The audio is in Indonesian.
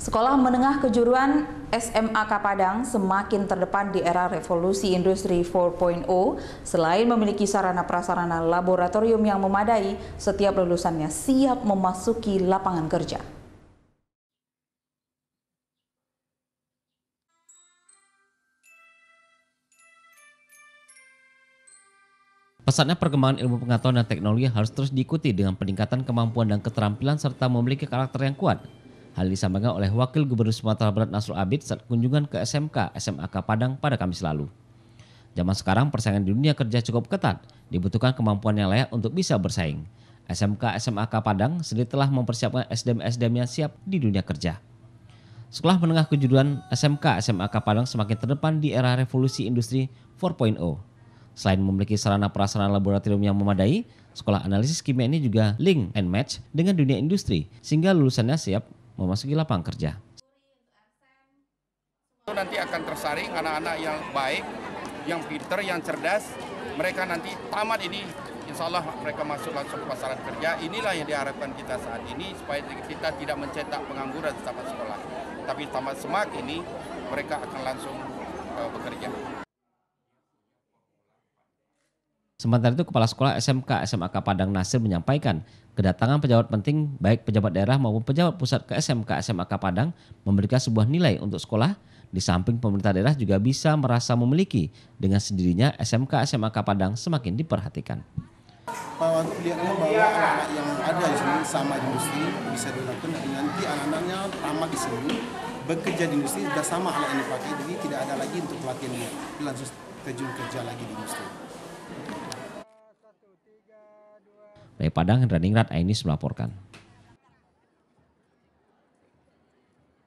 Sekolah Menengah Kejuruan SMA Kapadang semakin terdepan di era revolusi industri 4.0. Selain memiliki sarana prasarana laboratorium yang memadai, setiap lulusannya siap memasuki lapangan kerja. Pesannya perkembangan ilmu pengetahuan dan teknologi harus terus diikuti dengan peningkatan kemampuan dan keterampilan serta memiliki karakter yang kuat Hal ini disampaikan oleh Wakil Gubernur Sumatera Barat Nasrul Abid saat kunjungan ke SMK SMAK Padang pada Kamis lalu. Zaman sekarang persaingan di dunia kerja cukup ketat, dibutuhkan kemampuan yang layak untuk bisa bersaing. SMK SMAK Padang sendiri telah mempersiapkan SDM-SDM yang siap di dunia kerja. Sekolah menengah kejuruan SMK SMAK Padang semakin terdepan di era revolusi industri 4.0. Selain memiliki sarana prasarana laboratorium yang memadai, sekolah analisis kimia ini juga link and match dengan dunia industri sehingga lulusannya siap memasuki lapang kerja. Nanti akan tersaring anak-anak yang baik, yang pinter, yang cerdas. Mereka nanti tamat ini, insya Allah mereka masuk langsung ke pasaran kerja. Inilah yang diharapkan kita saat ini, supaya kita tidak mencetak pengangguran tamat sekolah. Tapi tamat semak ini, mereka akan langsung eh, bekerja. Sementara itu Kepala Sekolah SMK SMAK Padang Nasir menyampaikan kedatangan pejabat penting baik pejabat daerah maupun pejabat pusat ke SMK SMAK Padang memberikan sebuah nilai untuk sekolah di samping pemerintah daerah juga bisa merasa memiliki dengan sendirinya SMK SMAK Padang semakin diperhatikan. kelihatannya bahwa anak yang ada di sini sama di industri bisa dilakukan nanti anak-anaknya tamat di sini bekerja di industri sudah sama alat yang dipakai jadi tidak ada lagi untuk pelatihan dia langsung terjun kerja lagi di industri. Dari Padang, Hendra Ningrat, Ainis melaporkan.